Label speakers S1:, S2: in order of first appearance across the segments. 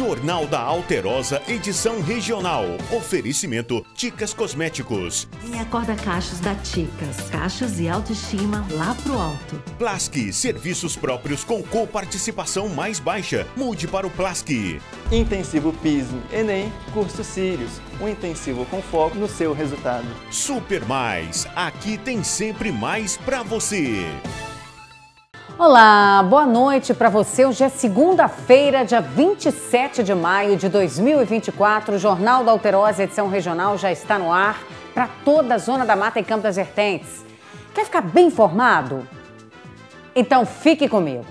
S1: Jornal da Alterosa, edição regional. Oferecimento Ticas Cosméticos.
S2: E acorda cachos da Ticas. Cachos e autoestima lá pro alto.
S1: Plasque, serviços próprios com coparticipação mais baixa. Mude para o Plasque. Intensivo Piso, Enem, Curso Sirius. Um intensivo com foco no seu resultado. Super Mais, aqui tem sempre mais para você.
S3: Olá, boa noite para você. Hoje é segunda-feira, dia 27 de maio de 2024. O Jornal da Alterosa, edição regional, já está no ar para toda a Zona da Mata e Campo das Vertentes. Quer ficar bem informado? Então fique comigo.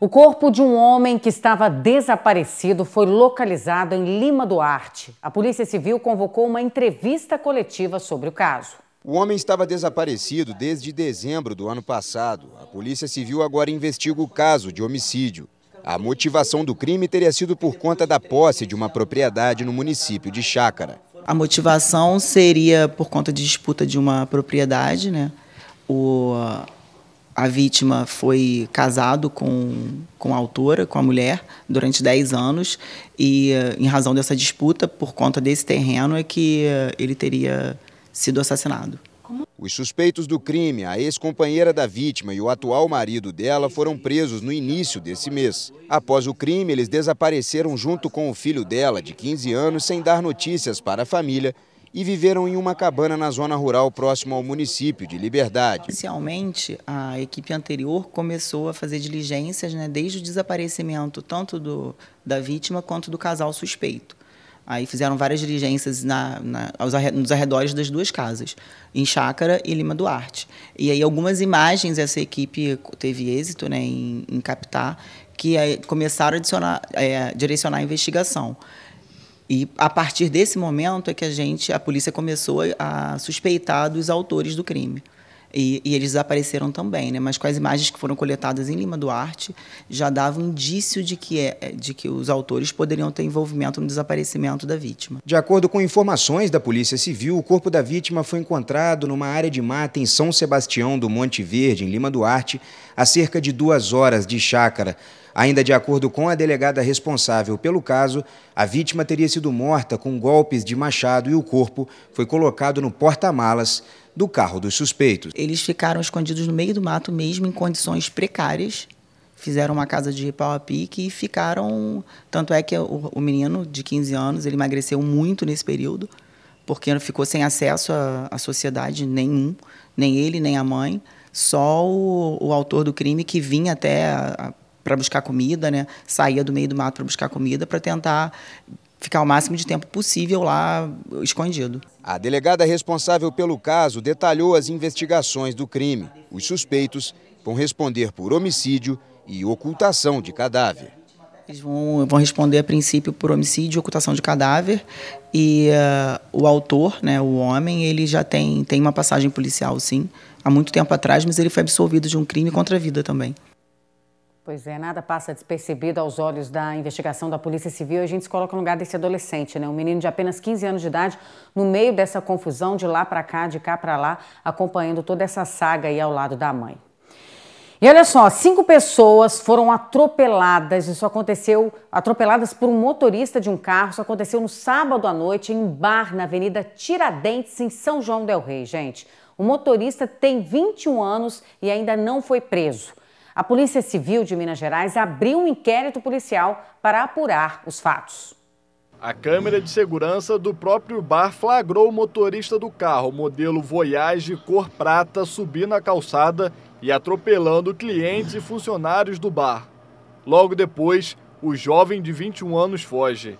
S3: O corpo de um homem que estava desaparecido foi localizado em Lima Duarte. A Polícia Civil convocou uma entrevista coletiva sobre o caso.
S4: O homem estava desaparecido desde dezembro do ano passado. A Polícia Civil agora investiga o caso de homicídio. A motivação do crime teria sido por conta da posse de uma propriedade no município de Chácara.
S5: A motivação seria por conta de disputa de uma propriedade, né? O, a vítima foi casado com, com a autora, com a mulher, durante 10 anos, e eh, em razão dessa disputa, por conta desse terreno, é que eh, ele teria sido assassinado.
S4: Os suspeitos do crime, a ex-companheira da vítima e o atual marido dela foram presos no início desse mês. Após o crime, eles desapareceram junto com o filho dela, de 15 anos, sem dar notícias para a família e viveram em uma cabana na zona rural próximo ao município de Liberdade.
S5: Inicialmente, a equipe anterior começou a fazer diligências né, desde o desaparecimento tanto do, da vítima quanto do casal suspeito. Aí fizeram várias diligências na, na, nos arredores das duas casas, em Chácara e Lima Duarte. E aí algumas imagens essa equipe teve êxito né, em, em captar, que é, começaram a, é, a direcionar a investigação. E a partir desse momento é que a gente, a polícia começou a suspeitar dos autores do crime. E, e, eles desapareceram também, né? Mas com as imagens que foram coletadas em Lima Duarte, já dava um indício de que, é, é, de que os autores poderiam ter envolvimento no desaparecimento da vítima.
S4: De acordo com informações da Polícia Civil, o corpo da vítima foi encontrado numa área de mata em São Sebastião do Monte Verde, em Lima Duarte, a cerca de duas horas de chácara. Ainda de acordo com a delegada responsável pelo caso, a vítima teria sido morta com golpes de machado e o corpo foi colocado no porta-malas
S5: do carro dos suspeitos. Eles ficaram escondidos no meio do mato mesmo, em condições precárias. Fizeram uma casa de pau a pique e ficaram. Tanto é que o, o menino de 15 anos ele emagreceu muito nesse período, porque ficou sem acesso à, sociedade nenhum, nem ele, nem a mãe. Só o, o autor do crime que vinha até a, a para buscar comida, né? Saía do meio do mato para buscar comida para tentar ficar o máximo de tempo possível lá escondido.
S4: A delegada
S5: responsável pelo
S4: caso detalhou as investigações do crime. Os suspeitos vão responder por homicídio e ocultação de cadáver.
S5: Eles vão, vão responder a princípio por homicídio, ocultação de cadáver e uh, o autor, né, o homem, ele já tem, tem uma passagem policial, sim, há muito tempo atrás, mas ele foi absolvido de um crime contra a vida também.
S3: Pois é, nada passa despercebido aos olhos da investigação da Polícia Civil. A gente se coloca no lugar desse adolescente, né? Um menino de apenas 15 anos de idade, no meio dessa confusão de lá para cá, de cá para lá, acompanhando toda essa saga aí ao lado da mãe. E olha só, cinco pessoas foram atropeladas. Isso aconteceu, atropeladas por um motorista de um carro. Isso aconteceu no sábado à noite em um bar na Avenida Tiradentes, em São João del Rei, gente. O motorista tem 21 anos e ainda não foi preso. A Polícia Civil de Minas Gerais abriu um inquérito policial para apurar os fatos.
S1: A câmera de segurança do próprio bar flagrou o motorista do carro, modelo Voyage cor prata, subindo a calçada e atropelando clientes e funcionários do bar. Logo depois, o jovem de 21 anos foge.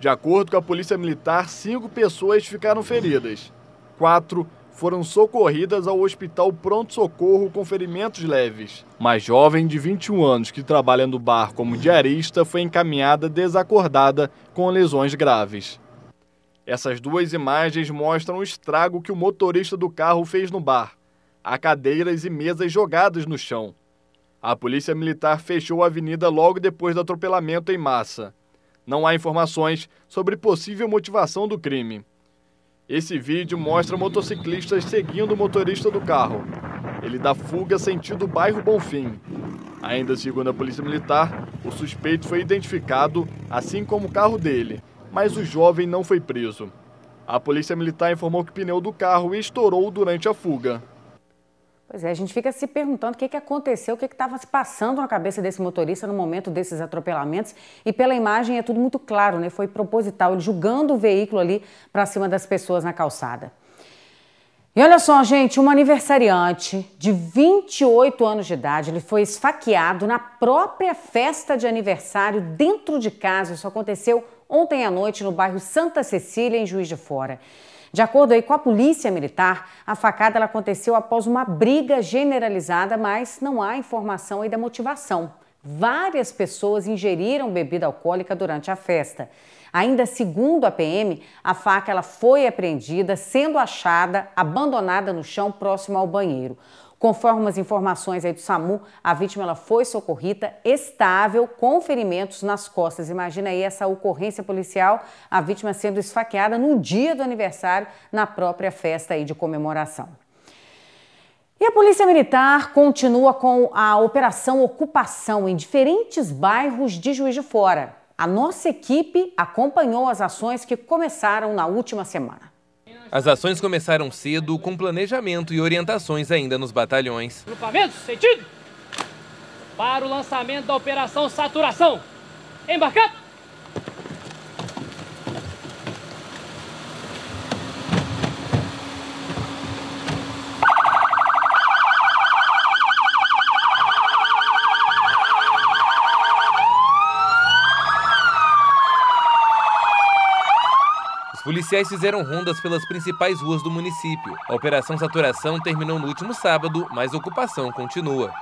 S1: De acordo com a Polícia Militar, cinco pessoas ficaram feridas. Quatro foram socorridas ao Hospital Pronto Socorro com ferimentos leves. Mas jovem de 21 anos que trabalha no bar como diarista foi encaminhada desacordada com lesões graves. Essas duas imagens mostram o estrago que o motorista do carro fez no bar. Há cadeiras e mesas jogadas no chão. A polícia militar fechou a avenida logo depois do atropelamento em massa. Não há informações sobre possível motivação do crime. Esse vídeo mostra motociclistas seguindo o motorista do carro. Ele dá fuga sentido bairro Bonfim. Ainda segundo a Polícia Militar, o suspeito foi identificado, assim como o carro dele, mas o jovem não foi preso. A Polícia Militar informou que o pneu do carro estourou durante a fuga.
S3: Pois é, a gente fica se perguntando o que, que aconteceu, o que estava se passando na cabeça desse motorista no momento desses atropelamentos. E pela imagem é tudo muito claro, né? Foi proposital, ele julgando o veículo ali para cima das pessoas na calçada. E olha só, gente, um aniversariante de 28 anos de idade, ele foi esfaqueado na própria festa de aniversário dentro de casa. Isso aconteceu ontem à noite no bairro Santa Cecília, em Juiz de Fora. De acordo aí com a Polícia Militar, a facada aconteceu após uma briga generalizada, mas não há informação aí da motivação. Várias pessoas ingeriram bebida alcoólica durante a festa. Ainda segundo a PM, a faca ela foi apreendida, sendo achada abandonada no chão próximo ao banheiro. Conforme as informações aí do SAMU, a vítima ela foi socorrida estável com ferimentos nas costas. Imagina aí essa ocorrência policial, a vítima sendo esfaqueada no dia do aniversário, na própria festa aí de comemoração. E a Polícia Militar continua com a operação ocupação em diferentes bairros de Juiz de Fora a nossa equipe acompanhou as ações que começaram na última semana.
S6: As ações começaram cedo, com planejamento e orientações ainda nos batalhões.
S7: Grupamento, sentido! Para o lançamento da Operação Saturação. Embarcado!
S6: policiais fizeram rondas pelas principais ruas do município. A operação saturação terminou no último sábado, mas a ocupação continua.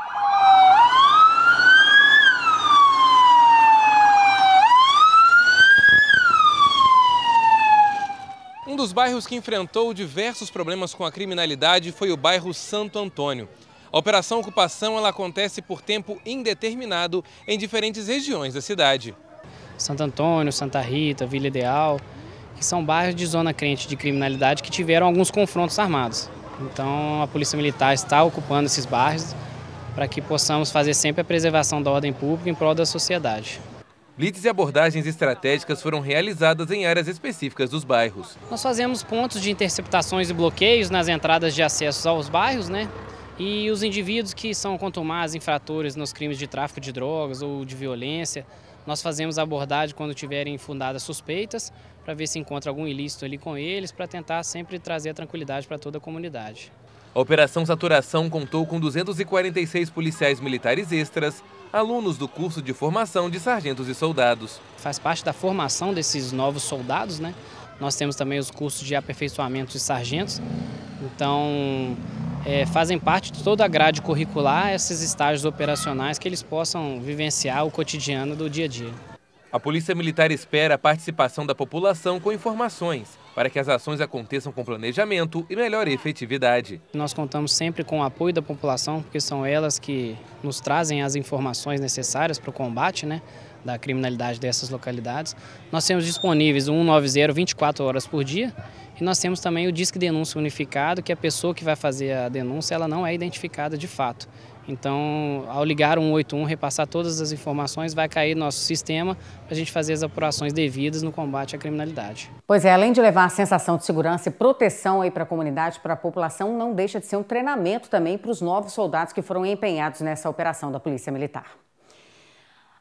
S6: Um dos bairros que enfrentou diversos problemas com a criminalidade foi o bairro Santo Antônio. A operação ocupação ela acontece por tempo indeterminado em diferentes regiões da cidade.
S7: Santo Antônio, Santa Rita, Vila Ideal, que são bairros de zona crente de criminalidade que tiveram alguns confrontos armados. Então a Polícia Militar está ocupando esses bairros para que possamos fazer sempre a preservação da ordem pública em prol da sociedade.
S6: Lites e abordagens estratégicas foram realizadas em áreas específicas dos bairros.
S7: Nós fazemos pontos de interceptações e bloqueios nas entradas de acesso aos bairros, né? E os indivíduos que são mais, infratores nos crimes de tráfico de drogas ou de violência, nós fazemos abordagem quando tiverem fundadas suspeitas, para ver se encontra algum ilícito ali com eles, para tentar sempre trazer a tranquilidade para toda a comunidade.
S6: A Operação Saturação contou com 246 policiais militares extras, alunos do curso de formação de sargentos e soldados. Faz parte da formação desses
S7: novos soldados, né? Nós temos também os cursos de aperfeiçoamento de sargentos. Então, é, fazem parte de toda a grade curricular esses estágios operacionais que eles
S6: possam vivenciar o cotidiano do dia a dia. A Polícia Militar espera a participação da população com informações para que as ações aconteçam com planejamento e melhor efetividade.
S7: Nós contamos sempre com o apoio da população, porque são elas que nos trazem as informações necessárias para o combate né, da criminalidade dessas localidades. Nós temos disponíveis o 190 24 horas por dia e nós temos também o Disque Denúncia Unificado, que a pessoa que vai fazer a denúncia ela não é identificada de fato. Então, ao ligar o 181, repassar todas as informações, vai cair no nosso sistema para a gente fazer as apurações devidas no combate à criminalidade.
S3: Pois é, além de levar a sensação de segurança e proteção aí para a comunidade, para a população, não deixa de ser um treinamento também para os novos soldados que foram empenhados nessa operação da Polícia Militar.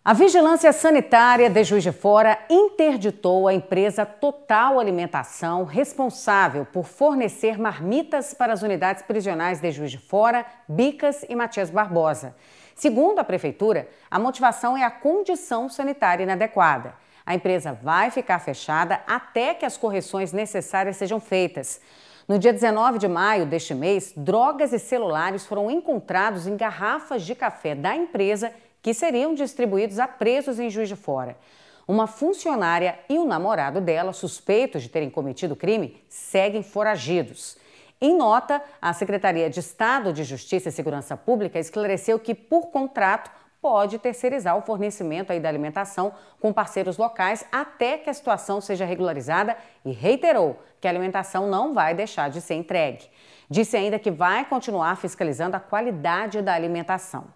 S3: A Vigilância Sanitária de Juiz de Fora interditou a empresa Total Alimentação, responsável por fornecer marmitas para as unidades prisionais de Juiz de Fora, Bicas e Matias Barbosa. Segundo a Prefeitura, a motivação é a condição sanitária inadequada. A empresa vai ficar fechada até que as correções necessárias sejam feitas. No dia 19 de maio deste mês, drogas e celulares foram encontrados em garrafas de café da empresa que seriam distribuídos a presos em Juiz de Fora. Uma funcionária e o namorado dela, suspeitos de terem cometido crime, seguem foragidos. Em nota, a Secretaria de Estado de Justiça e Segurança Pública esclareceu que, por contrato, pode terceirizar o fornecimento aí da alimentação com parceiros locais até que a situação seja regularizada e reiterou que a alimentação não vai deixar de ser entregue. Disse ainda que vai continuar fiscalizando a qualidade da alimentação.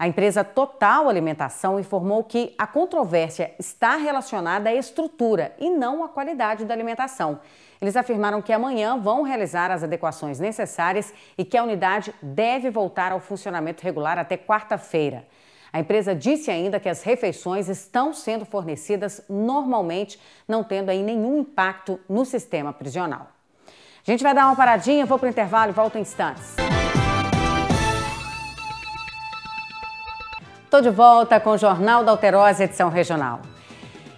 S3: A empresa Total Alimentação informou que a controvérsia está relacionada à estrutura e não à qualidade da alimentação. Eles afirmaram que amanhã vão realizar as adequações necessárias e que a unidade deve voltar ao funcionamento regular até quarta-feira. A empresa disse ainda que as refeições estão sendo fornecidas normalmente, não tendo aí nenhum impacto no sistema prisional. A gente vai dar uma paradinha, vou para o intervalo e volto em instantes. Estou de volta com o Jornal da Alterosa, edição regional.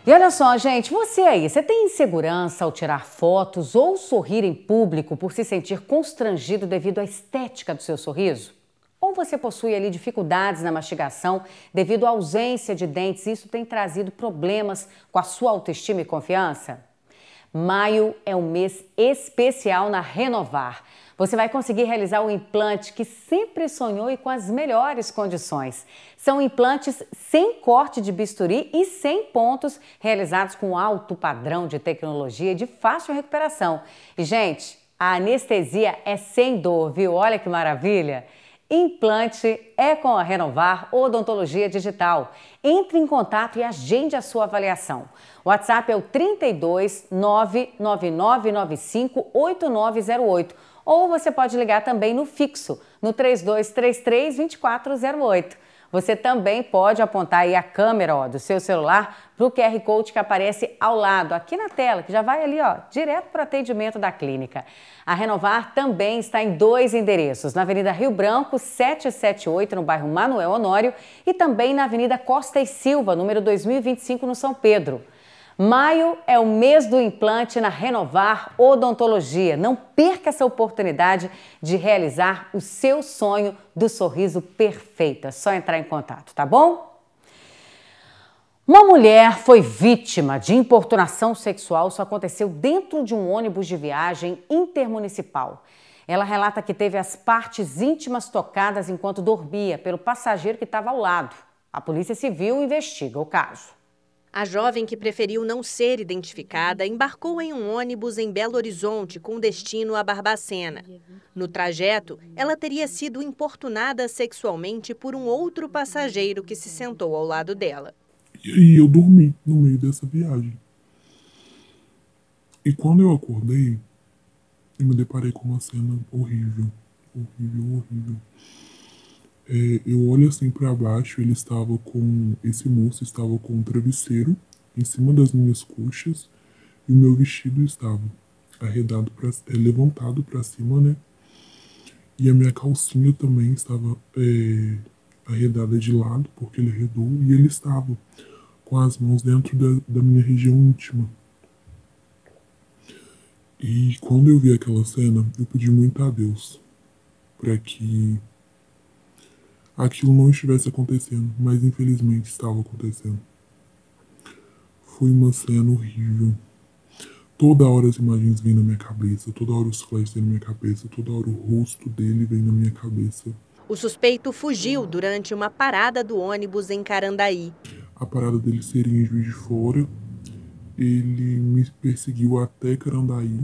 S3: E olha só, gente, você aí, você tem insegurança ao tirar fotos ou sorrir em público por se sentir constrangido devido à estética do seu sorriso? Ou você possui ali dificuldades na mastigação devido à ausência de dentes e isso tem trazido problemas com a sua autoestima e confiança? Maio é um mês especial na Renovar. Você vai conseguir realizar o implante que sempre sonhou e com as melhores condições. São implantes sem corte de bisturi e sem pontos, realizados com alto padrão de tecnologia de fácil recuperação. E, gente, a anestesia é sem dor, viu? Olha que maravilha! Implante é com a Renovar Odontologia Digital. Entre em contato e agende a sua avaliação. O WhatsApp é o 32 99995 8908. Ou você pode ligar também no fixo, no 3233 2408. Você também pode apontar a câmera ó, do seu celular para o QR Code que aparece ao lado, aqui na tela, que já vai ali ó, direto para o atendimento da clínica. A Renovar também está em dois endereços, na Avenida Rio Branco, 778, no bairro Manuel Honório, e também na Avenida Costa e Silva, número 2025, no São Pedro. Maio é o mês do implante na Renovar Odontologia. Não perca essa oportunidade de realizar o seu sonho do sorriso perfeito. É só entrar em contato, tá bom? Uma mulher foi vítima de importunação sexual. Isso aconteceu dentro de um ônibus de viagem intermunicipal. Ela relata que teve as partes íntimas tocadas enquanto dormia pelo passageiro que estava ao lado. A Polícia Civil investiga o caso.
S2: A jovem que preferiu não ser identificada embarcou em um ônibus em Belo Horizonte com destino a Barbacena. No trajeto, ela teria sido importunada sexualmente por um outro passageiro que se sentou ao lado dela.
S8: E eu dormi no meio dessa viagem. E quando eu acordei, eu me deparei com uma cena horrível, horrível, horrível. É, eu olho assim para baixo, ele estava com. Esse moço estava com um travesseiro em cima das minhas coxas e o meu vestido estava arredado para é, levantado para cima, né? E a minha calcinha também estava é, arredada de lado, porque ele arredou, e ele estava com as mãos dentro da, da minha região íntima. E quando eu vi aquela cena, eu pedi muito a Deus para que aquilo não estivesse acontecendo, mas infelizmente estava acontecendo. Foi uma cena horrível. Toda hora as imagens vêm na minha cabeça, toda hora os flashes vêm na minha cabeça, toda hora o rosto dele vem na minha cabeça.
S2: O suspeito fugiu durante uma parada do ônibus em Carandaí.
S8: A parada dele seria em Juiz de Fora. Ele me perseguiu até Carandaí.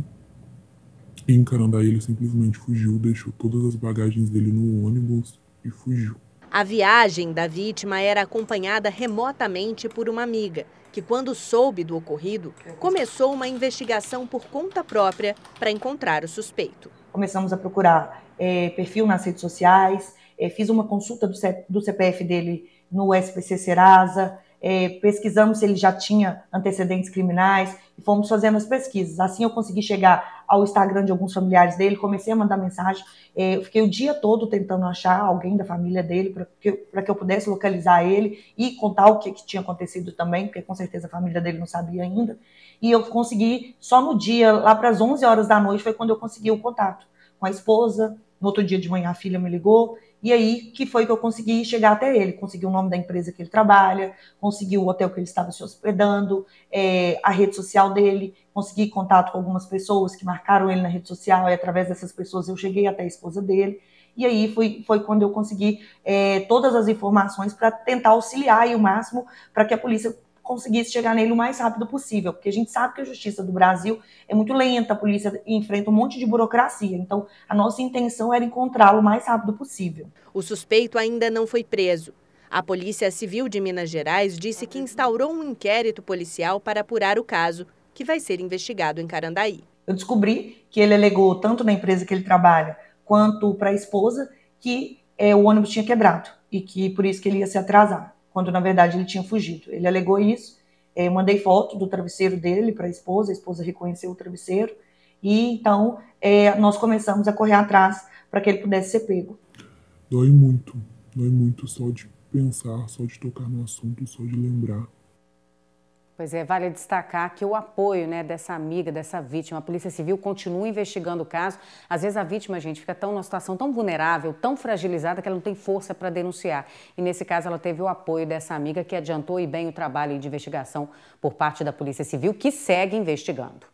S8: E em Carandaí ele simplesmente fugiu, deixou todas as bagagens dele no ônibus e fugiu.
S2: A viagem da vítima era acompanhada remotamente por uma amiga, que, quando soube do ocorrido, começou uma investigação por conta própria para encontrar o suspeito.
S9: Começamos a procurar é, perfil nas redes sociais, é, fiz uma consulta do, C, do, CPF dele no SPC Serasa, é, pesquisamos se ele já tinha antecedentes criminais e fomos fazendo as pesquisas. Assim eu consegui chegar ao Instagram de alguns familiares dele, comecei a mandar mensagem. É, eu fiquei o dia todo tentando achar alguém da família dele para que, que eu pudesse localizar ele e contar o que, que tinha acontecido também, porque com certeza a família dele não sabia ainda. E eu consegui, só no dia, lá para as 11 horas da noite, foi quando eu consegui o contato com a esposa, no outro dia de manhã, a filha me ligou. E aí, que foi que eu consegui chegar até ele? Consegui o nome da empresa que ele trabalha, consegui o hotel que ele estava se hospedando, é, a rede social dele, consegui contato com algumas pessoas que marcaram ele na rede social, e através dessas pessoas eu cheguei até a esposa dele. E aí foi, foi quando eu consegui é, todas as informações para tentar auxiliar o máximo para que a polícia conseguisse chegar nele o mais rápido possível, porque a gente sabe que a justiça do Brasil é muito lenta, a polícia enfrenta um monte de burocracia. Então, a nossa intenção era encontrá-lo o mais rápido possível.
S2: O suspeito ainda não foi preso. A Polícia Civil de Minas Gerais disse que instaurou um inquérito policial para apurar o caso, que vai ser investigado em Carandaí.
S9: Eu descobri que ele alegou, tanto na empresa que ele trabalha, quanto para a esposa, que é, o ônibus tinha quebrado e que por isso que ele ia se atrasar quando na verdade ele tinha fugido. Ele alegou isso. Eh, eu mandei foto do travesseiro dele para a esposa, a esposa reconheceu o travesseiro, e então é, nós começamos a correr atrás
S3: para que ele pudesse ser pego.
S8: Dói muito, dói muito só de pensar, só de tocar no assunto, só de lembrar.
S3: Pois é, vale destacar que o apoio né, dessa amiga, dessa vítima, a Polícia Civil continua investigando o caso. Às vezes a vítima, gente, fica tão numa situação tão vulnerável, tão fragilizada, que ela não tem força para denunciar. E nesse caso ela teve o apoio dessa amiga que adiantou e bem o trabalho de investigação por parte da Polícia Civil, que segue investigando.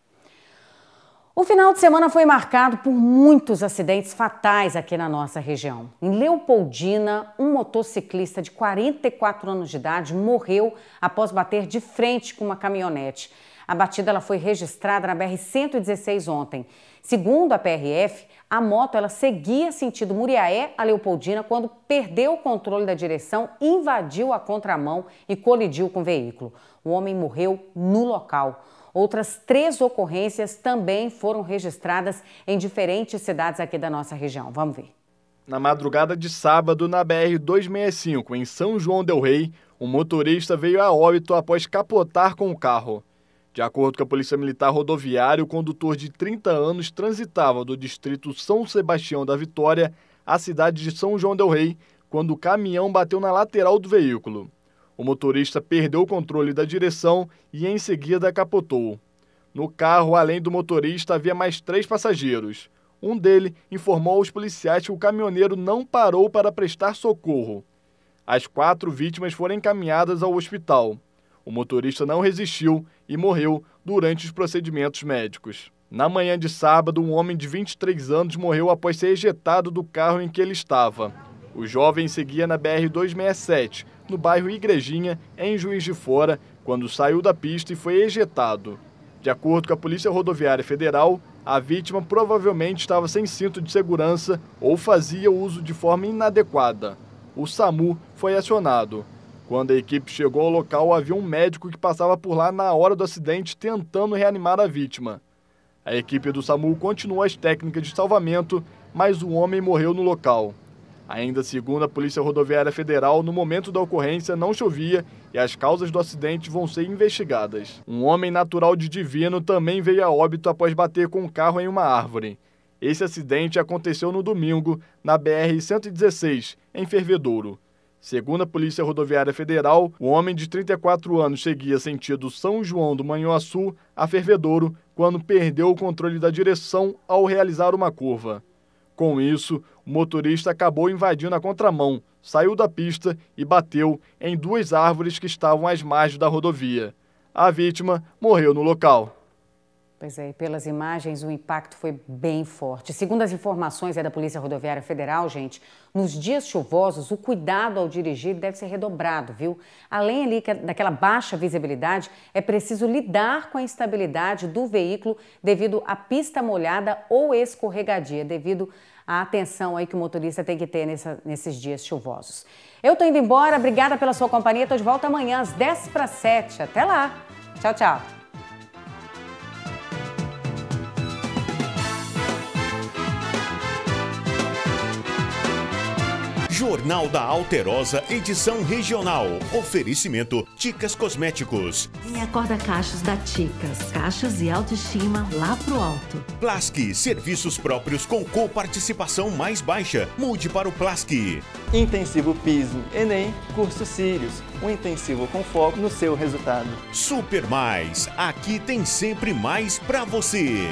S3: O final de semana foi marcado por muitos acidentes fatais aqui na nossa região. Em Leopoldina, um motociclista de 44 anos de idade morreu após bater de frente com uma caminhonete. A batida ela foi registrada na BR-116 ontem. Segundo a PRF, a moto ela seguia sentido Muriaé a Leopoldina quando perdeu o controle da direção, invadiu a contramão e colidiu com o veículo. O homem morreu no local. Outras três ocorrências também foram registradas em diferentes cidades aqui da nossa região. Vamos ver.
S1: Na madrugada de sábado, na BR-265, em São João Del Rei, um motorista veio a óbito após capotar com o carro. De acordo com a Polícia Militar Rodoviária, o condutor de 30 anos transitava do distrito São Sebastião da Vitória à cidade de São João Del Rei, quando o caminhão bateu na lateral do veículo. O motorista perdeu o controle da direção e em seguida capotou. No carro, além do motorista, havia mais três passageiros. Um deles informou aos policiais que o caminhoneiro não parou para prestar socorro. As quatro vítimas foram encaminhadas ao hospital. O motorista não resistiu e morreu durante os procedimentos médicos. Na manhã de sábado, um homem de 23 anos morreu após ser ejetado do carro em que ele estava. O jovem seguia na BR-267, no bairro Igrejinha, em Juiz de Fora, quando saiu da pista e foi ejetado. De acordo com a Polícia Rodoviária Federal, a vítima provavelmente estava sem cinto de segurança ou fazia uso de forma inadequada. O SAMU foi acionado. Quando a equipe chegou ao local, havia um médico que passava por lá na hora do acidente tentando reanimar a vítima. A equipe do SAMU continuou as técnicas de salvamento, mas o homem morreu no local. Ainda segundo a Polícia Rodoviária Federal, no momento da ocorrência não chovia e as causas do acidente vão ser investigadas. Um homem natural de Divino também veio a óbito após bater com um carro em uma árvore. Esse acidente aconteceu no domingo, na BR-116, em Fervedouro. Segundo a Polícia Rodoviária Federal, o homem de 34 anos seguia sentido São João do Manhuaçu a Fervedouro quando perdeu o controle da direção ao realizar uma curva. Com isso, o motorista acabou invadindo a contramão, saiu da pista e bateu em duas árvores que estavam às margens da rodovia. A vítima morreu no local.
S3: Pois é, pelas imagens o impacto foi bem forte. Segundo as informações é da Polícia Rodoviária Federal, gente, nos dias chuvosos o cuidado ao dirigir deve ser redobrado, viu? Além ali é daquela baixa visibilidade, é preciso lidar com a instabilidade do veículo devido à pista molhada ou escorregadia, devido à atenção aí que o motorista tem que ter nessa, nesses dias chuvosos. Eu tô indo embora, obrigada pela sua companhia. Tô de volta amanhã às 10 para 7. Até lá. Tchau, tchau.
S1: Jornal da Alterosa, edição regional. Oferecimento Ticas Cosméticos.
S2: Linha Acorda Cachos da Ticas. Cachos e autoestima lá pro alto.
S1: Plasque, serviços próprios com coparticipação mais baixa. Mude para o Plasque. Intensivo Piso, Enem, Curso Sirius. Um intensivo com foco no seu resultado. Super Mais. Aqui tem sempre mais para você.